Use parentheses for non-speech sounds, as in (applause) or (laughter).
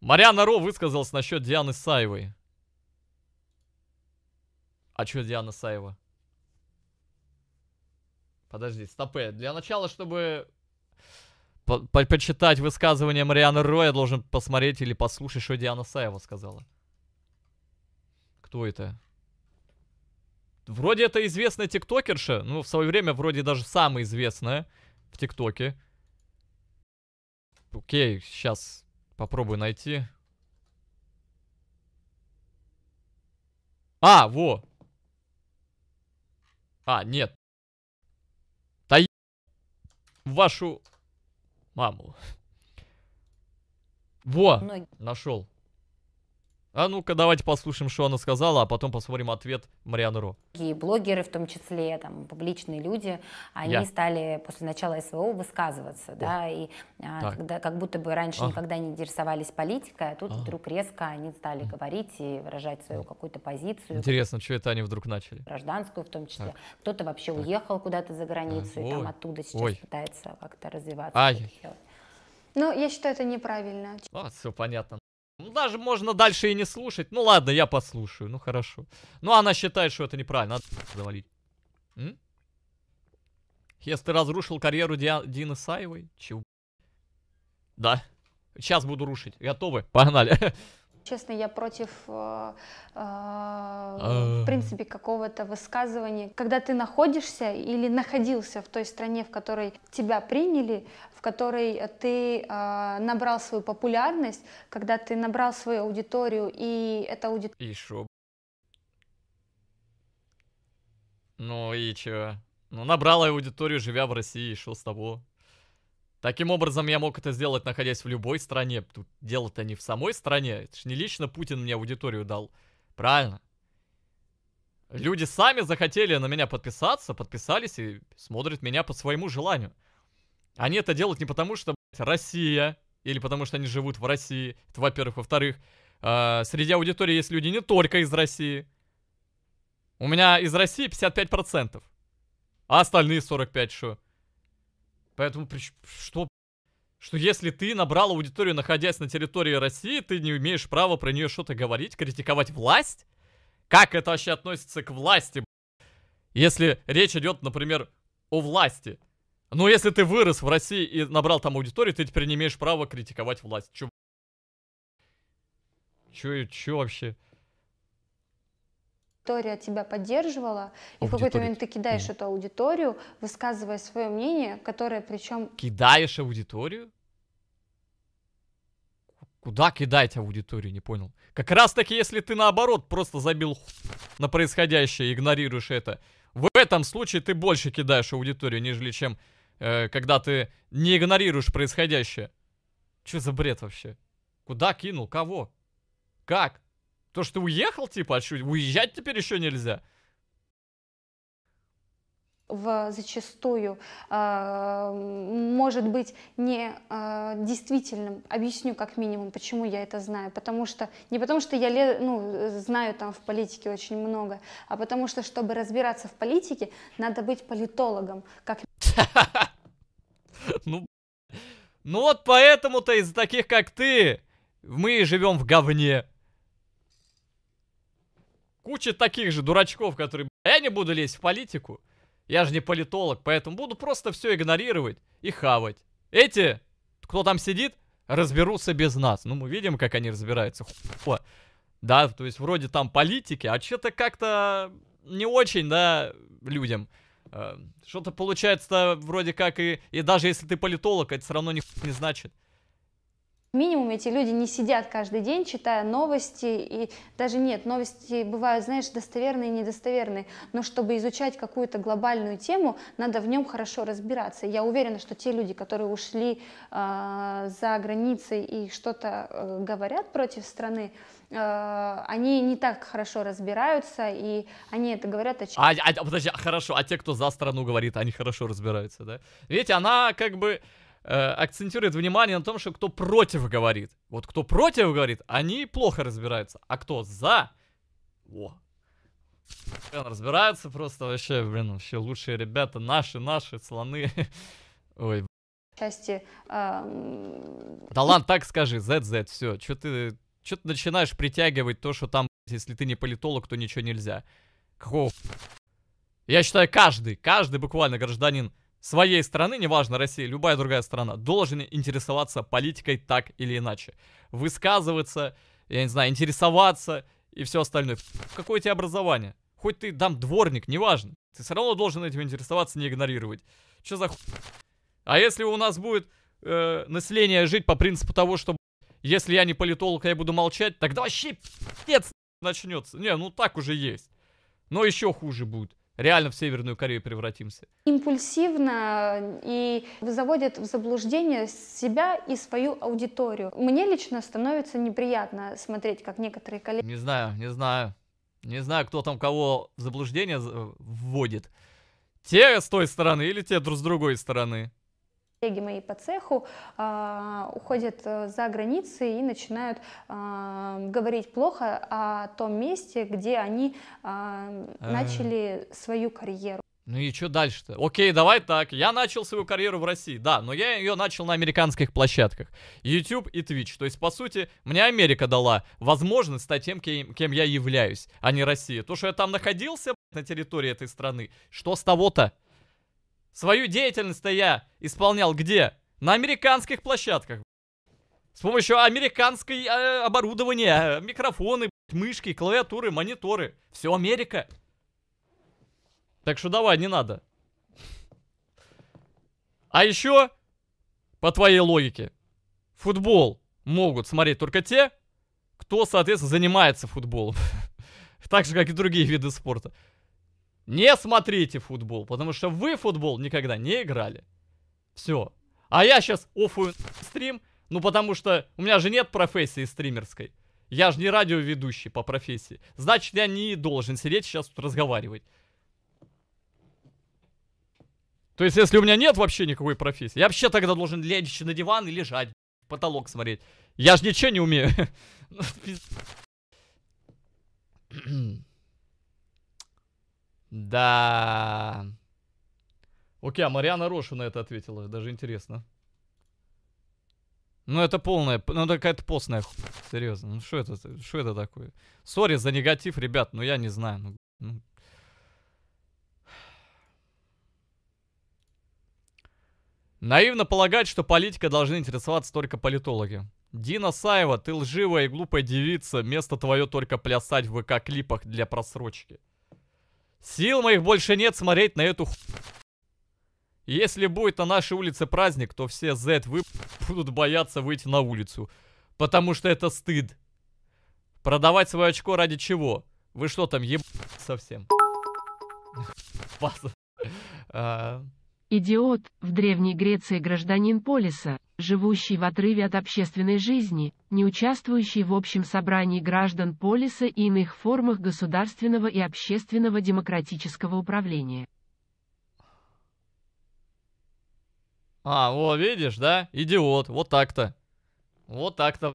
Мариана Ро высказалась насчет Дианы Саевой. А что Диана Саева? Подожди, стопе. Э, для начала, чтобы по -по почитать высказывание Марианы Ро, я должен посмотреть или послушать, что Диана Саева сказала. Кто это? Вроде это известная тиктокерша. Ну, в свое время вроде даже самая известная в тиктоке. Окей, сейчас Попробую найти. А, во! А, нет. Да е... Вашу маму. Во! Ноги. Нашел. А ну-ка, давайте послушаем, что она сказала, а потом посмотрим ответ Марианы Ро. И блогеры, в том числе, там, публичные люди, они Я. стали после начала СВО высказываться, О. да, и а, когда, как будто бы раньше а. никогда не интересовались политикой, а тут а. вдруг резко они стали говорить и выражать свою какую-то позицию. Интересно, что это они вдруг начали? Гражданскую в том числе. Кто-то вообще так. уехал куда-то за границу а. и там оттуда сейчас Ой. пытается как-то развиваться. Ай. Ну, я считаю, это неправильно. А, все понятно. Ну, даже можно дальше и не слушать. Ну ладно, я послушаю, ну хорошо. Ну она считает, что это неправильно, надо (laughs) завалить. если ты разрушил карьеру Ди Дины Саевой? Чего? Да. Сейчас буду рушить. Готовы? Погнали. (laughs) Честно, я против, э, э, а. в принципе, какого-то высказывания. Когда ты находишься или находился в той стране, в которой тебя приняли, в которой ты э, набрал свою популярность, когда ты набрал свою аудиторию, и эта аудитория... И шо? Ну и чё? Ну набрала аудиторию, живя в России, что с тобой? Таким образом, я мог это сделать, находясь в любой стране. Тут дело-то не в самой стране. Это же не лично Путин мне аудиторию дал. Правильно. Люди сами захотели на меня подписаться, подписались и смотрят меня по своему желанию. Они это делают не потому, что, блядь, Россия, или потому что они живут в России, это во-первых. Во-вторых, э, среди аудитории есть люди не только из России. У меня из России 55%, а остальные 45%, что? Поэтому что... Что если ты набрал аудиторию, находясь на территории России, ты не имеешь права про нее что-то говорить, критиковать власть? Как это вообще относится к власти? Если речь идет, например, о власти. Но если ты вырос в России и набрал там аудиторию, ты теперь не имеешь права критиковать власть. Чё? Чё, чё вообще? аудитория тебя поддерживала, и Аудитори... в какой-то момент ты кидаешь mm. эту аудиторию, высказывая свое мнение, которое причем... Кидаешь аудиторию? Куда кидать аудиторию, не понял. Как раз таки, если ты наоборот просто забил на происходящее, и игнорируешь это, в этом случае ты больше кидаешь аудиторию, нежели чем э, когда ты не игнорируешь происходящее. Что за бред вообще? Куда кинул? Кого? Как? То, что ты уехал, типа, а что, уезжать теперь еще нельзя? в, зачастую э, может быть не э, действительным. Объясню как минимум, почему я это знаю. Потому что не потому что я ну, знаю там в политике очень много, а потому что чтобы разбираться в политике, надо быть политологом. Как... (laughs) Ну, ну вот поэтому-то из таких как ты мы живем в говне куча таких же дурачков, которые... Я не буду лезть в политику. Я же не политолог, поэтому буду просто все игнорировать и хавать. Эти, кто там сидит, разберутся без нас. Ну, мы видим, как они разбираются. О, да, то есть вроде там политики, а что-то как-то не очень, да, людям. Э, что-то получается вроде как и... И даже если ты политолог, это все равно нихуя не значит минимум эти люди не сидят каждый день, читая новости, и даже нет, новости бывают, знаешь, достоверные и недостоверные, но чтобы изучать какую-то глобальную тему, надо в нем хорошо разбираться. Я уверена, что те люди, которые ушли э, за границей и что-то э, говорят против страны, э, они не так хорошо разбираются, и они это говорят о чем... А, а, подожди, а хорошо, а те, кто за страну говорит, они хорошо разбираются, да? ведь она как бы Э, акцентирует внимание на том, что кто против говорит. Вот кто против говорит, они плохо разбираются. А кто за, о, Блин, разбираются просто вообще, блин, вообще лучшие ребята, наши, наши, слоны. (laughs) Ой, части... Э... Талант, так скажи, ZZ, все, что ты, чё ты начинаешь притягивать то, что там, если ты не политолог, то ничего нельзя. Какого? Я считаю, каждый, каждый буквально гражданин своей страны, неважно Россия, любая другая страна, должен интересоваться политикой так или иначе. Высказываться, я не знаю, интересоваться и все остальное. Какое у тебя образование? Хоть ты дам дворник, неважно. Ты все равно должен этим интересоваться, не игнорировать. Что за А если у нас будет э, население жить по принципу того, что если я не политолог, а я буду молчать, тогда вообще пи***ц начнется. Не, ну так уже есть. Но еще хуже будет реально в Северную Корею превратимся. Импульсивно э, и заводит в заблуждение себя и свою аудиторию. Мне лично становится неприятно смотреть, как некоторые коллеги... Не знаю, не знаю. Не знаю, кто там кого в заблуждение э, вводит. Те с той стороны или те друг с другой стороны. Коллеги мои по цеху а, э, уходят за границы и начинают э, говорить плохо о том месте, где они а, э, начали свою карьеру. Ну и что дальше-то? Окей, давай так. Я начал свою карьеру в России, да, но я ее начал на американских площадках. YouTube и Twitch. То есть, по сути, мне Америка дала возможность стать тем, кем, кем я являюсь, а не Россия. То, что я там находился на территории этой страны, что с того-то? Свою деятельность-то я исполнял где? На американских площадках. С помощью американской э, оборудования, э, микрофоны, мышки, клавиатуры, мониторы. Все Америка. Так что давай, не надо. А еще, по твоей логике, футбол могут смотреть только те, кто, соответственно, занимается футболом. (laughs) Так же, как и другие виды спорта. Не смотрите футбол, потому что вы футбол никогда не играли. Все. А я сейчас офу стрим, ну потому что у меня же нет профессии стримерской. Я же не радиоведущий по профессии. Значит, я не должен сидеть сейчас тут разговаривать. То есть, если у меня нет вообще никакой профессии, я вообще тогда должен лечь на диван и лежать, потолок смотреть. Я же ничего не умею. (laughs) Ну, (clears throat) Да. Окей, а Мариана Рошу на это ответила. Даже интересно. Ну это полная, ну это какая-то постная хуйня, серьезно. Ну что это, что это такое? Сори за негатив, ребят, но я не знаю. Ну, ну. Наивно полагать, что политика должны интересоваться только политологи. Дина Саева, ты лживая и глупая девица, место твое только плясать в ВК-клипах для просрочки. Сил моих больше нет смотреть на эту ху... Если будет на нашей улице праздник, то все Z вы будут бояться выйти на улицу. Потому что это стыд. Продавать свое очко ради чего? Вы что там, еб... совсем? (laughs) А. Идиот, в Древней Греции гражданин Полиса, живущий в отрыве от общественной жизни, не участвующий в общем собрании граждан полиса и иных формах государственного и общественного демократического управления. А, о, видишь, да? Идиот, вот так-то. Вот так-то.